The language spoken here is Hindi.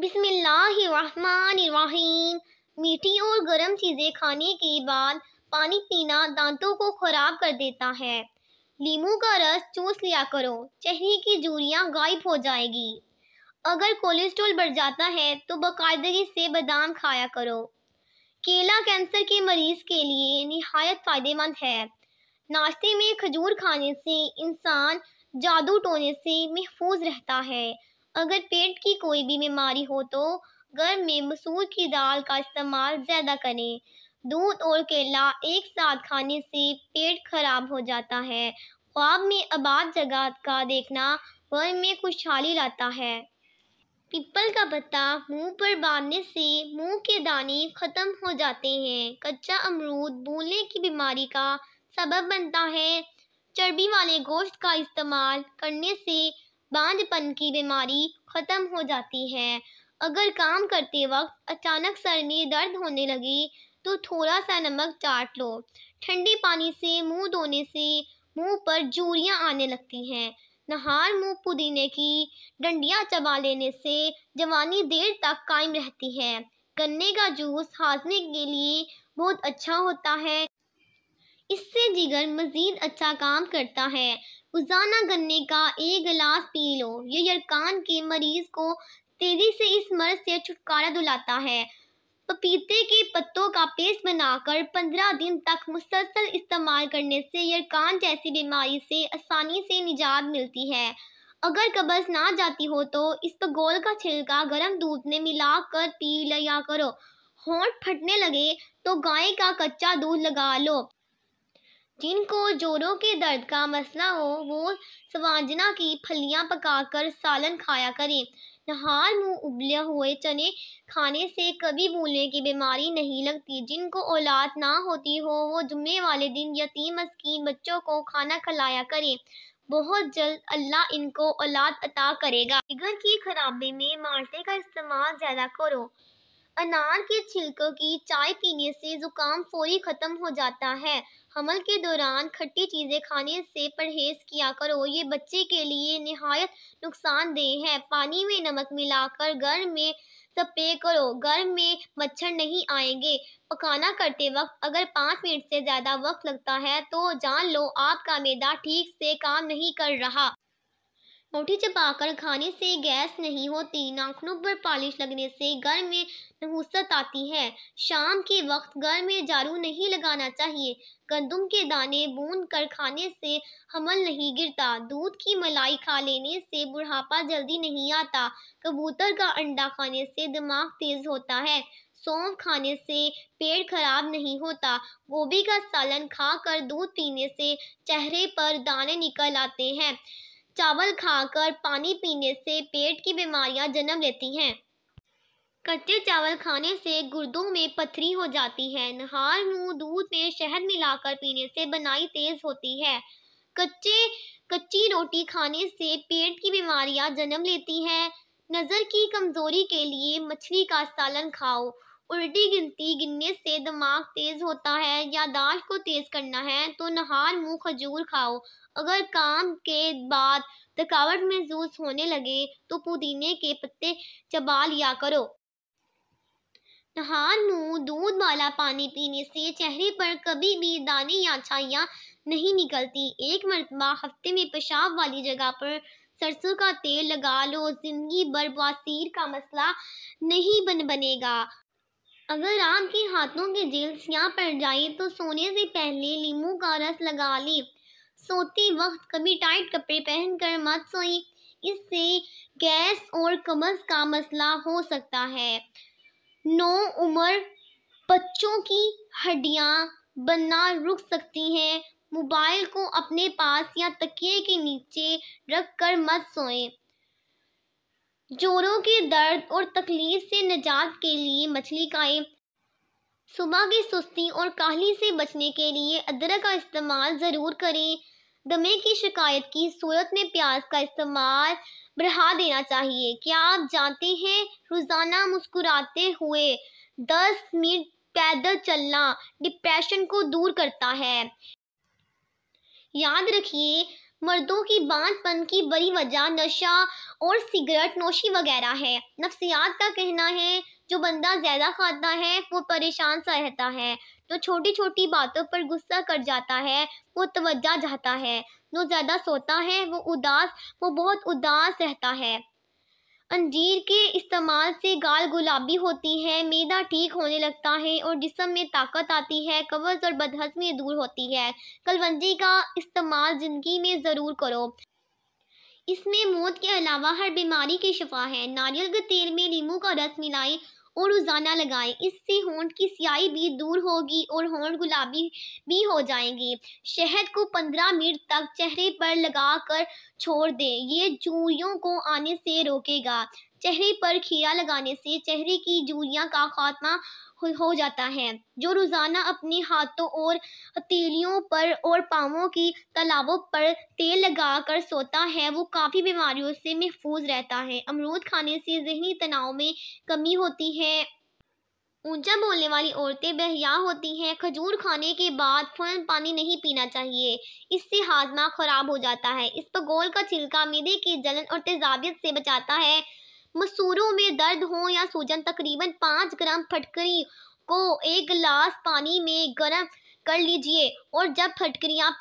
बिसमीम मीठी और गर्म चीज़ें खाने के बाद पानी पीना दांतों को ख़राब कर देता है लीमू का रस चूस लिया करो चेहरे की जूरियाँ गायब हो जाएगी अगर कोलेस्ट्रॉल बढ़ जाता है तो बाकायदगी से बादाम खाया करो केला कैंसर के मरीज के लिए नहायत फ़ायदेमंद है नाश्ते में खजूर खाने से इंसान जादू टोने से महफूज रहता है अगर पेट की कोई भी बीमारी हो तो घर में मसूर की दाल का इस्तेमाल ज़्यादा करें दूध और केला एक साथ खाने से पेट खराब हो जाता है ख्वाब में आबाद जगह का देखना घर में खुशहाली लाता है पिपल का पत्ता मुंह पर बांधने से मुंह के दाने खत्म हो जाते हैं कच्चा अमरूद भूलने की बीमारी का सबब बनता है चर्बी वाले गोश्त का इस्तेमाल करने से बांझपन की बीमारी ख़त्म हो जाती है अगर काम करते वक्त अचानक सर में दर्द होने लगे तो थोड़ा सा नमक चाट लो ठंडे पानी से मुंह धोने से मुंह पर जूरियां आने लगती हैं नहार मुंह पुदीने की डंडियां चबा लेने से जवानी देर तक कायम रहती है गन्ने का जूस हाजमे के लिए बहुत अच्छा होता है इससे जिगर मज़ीद अच्छा काम करता है रोज़ाना गन्ने का एक गिलास पी लो ये यरकान के मरीज को तेज़ी से इस मर्ज से छुटकारा दिलाता है पपीते के पत्तों का पेस्ट बनाकर पंद्रह दिन तक मुसलसल इस्तेमाल करने से यरकान जैसी बीमारी से आसानी से निजात मिलती है अगर कब्ज़ ना जाती हो तो इस गोल का छिलका गर्म दूध में मिलाकर पी लिया करो होंठ फटने लगे तो गाय का कच्चा दूध लगा लो जिनको जोड़ों के दर्द का मसला हो वो सवांजना की फलियां पकाकर सालन खाया करें नहार मुंह उबले हुए चने खाने से कभी भूलने की बीमारी नहीं लगती जिनको औलाद ना होती हो वो जुम्मे वाले दिन यतीम मस्किन बच्चों को खाना खिलाया करें बहुत जल्द अल्लाह इनको औलाद अता करेगा जिगर की खराबी में माल्टे का इस्तेमाल ज़्यादा करो अनार के छिलकों की चाय पीने से जुकाम फौरी ख़त्म हो जाता है हमल के दौरान खट्टी चीज़ें खाने से परहेज किया करो ये बच्चे के लिए नहायत नुकसानदेह है पानी में नमक मिलाकर घर में स्प्रे करो घर में मच्छर नहीं आएंगे पकाना करते वक्त अगर पाँच मिनट से ज़्यादा वक्त लगता है तो जान लो आपका मैदा ठीक से काम नहीं कर रहा होठी चबाकर खाने से गैस नहीं होती नाखूनों पर पॉलिश लगने से घर में नहुसत आती है शाम के वक्त घर में झाड़ू नहीं लगाना चाहिए गंदुम के दाने बून कर खाने से हमल नहीं गिरता दूध की मलाई खा लेने से बुढ़ापा जल्दी नहीं आता कबूतर का अंडा खाने से दिमाग तेज होता है सौंफ खाने से पेड़ खराब नहीं होता गोभी का सालन खाकर दूध पीने से चेहरे पर दाने निकल आते हैं चावल खाकर पानी पीने से पेट की बीमारियां जन्म लेती हैं कच्चे चावल खाने से गुर्दों में पथरी हो जाती है नहार मुँह दूध में शहद मिलाकर पीने से बनाई तेज होती है कच्चे कच्ची रोटी खाने से पेट की बीमारियां जन्म लेती हैं नज़र की कमज़ोरी के लिए मछली का सालन खाओ उल्टी गिनती गिनने से दिमाग तेज होता है यादाश्त को तेज करना है तो नहार मुँह खजूर खाओ अगर काम के बाद थकावट महसूस होने लगे तो पुदीने के पत्ते चबा लिया करो नहार मुंह दूध वाला पानी पीने से चेहरे पर कभी भी दाने या छाइयाँ नहीं निकलती एक मरतबा हफ्ते में पेशाब वाली जगह पर सरसों का तेल लगा लो जिंदगी भर बासीर का मसला नहीं बन बनेगा अगर आपके हाथों की जेल स्याह पड़ जाए तो सोने से पहले लीमू का रस लगा लें सोते वक्त कभी टाइट कपड़े पहनकर मत सोई इससे गैस और कमज का मसला हो सकता है नौ उम्र बच्चों की हड्डियां बनना रुक सकती हैं मोबाइल को अपने पास या तकिए के नीचे रख कर मत सोएं जोरों के दर्द और तकलीफ से निजात के लिए मछली खाएं सुबह की सुस्ती और काहली से बचने के लिए अदरक का इस्तेमाल ज़रूर करें दमे की शिकायत की सूरत में प्याज का इस्तेमाल बढ़ा देना चाहिए क्या आप जानते हैं रोज़ाना मुस्कुराते हुए दस मिनट पैदल चलना डिप्रेशन को दूर करता है याद रखिए मर्दों की बांधपन की बड़ी वजह नशा और सिगरेट नोशी वगैरह है नफ्सियात का कहना है जो बंदा ज़्यादा खाता है वो परेशान सा रहता है जो छोटी छोटी बातों पर गुस्सा कर जाता है वो तवज्जा जाता है जो ज़्यादा सोता है वो उदास वो बहुत उदास रहता है अंजीर के इस्तेमाल से गाल गुलाबी होती है मैदा ठीक होने लगता है और जिसम में ताकत आती है कब्ज़ और बदहजमी दूर होती है कलवंजी का इस्तेमाल ज़िंदगी में ज़रूर करो इसमें मौत के अलावा हर बीमारी की शफा है नारियल के तेल में नींबू का रस मिलाएं और रोज़ाना लगाएं इससे होंठ की स्याही भी दूर होगी और होंठ गुलाबी भी हो जाएंगे शहद को पंद्रह मिनट तक चेहरे पर लगा कर छोड़ दें ये चूड़ियों को आने से रोकेगा चेहरे पर खीरा लगाने से चेहरे की झुर्रियाँ का खात्मा हो जाता है जो रोज़ाना अपने हाथों और हथेलियों पर और पाँवों की तालाबों पर तेल लगा कर सोता है वो काफ़ी बीमारियों से महफूज रहता है अमरूद खाने से जहनी तनाव में कमी होती है ऊंचा बोलने वाली औरतें बहिया होती हैं खजूर खाने के बाद फौरन पानी नहीं पीना चाहिए इससे हाजमा खराब हो जाता है इस पगोल का छिलका मेदे की जलन और तेजाबियत से बचाता है मसूरों में दर्द हो या सूजन तकरीबन पाँच ग्राम फटकरी को एक गिलास पानी में गर्म कर लीजिए और जब फटकरियाँ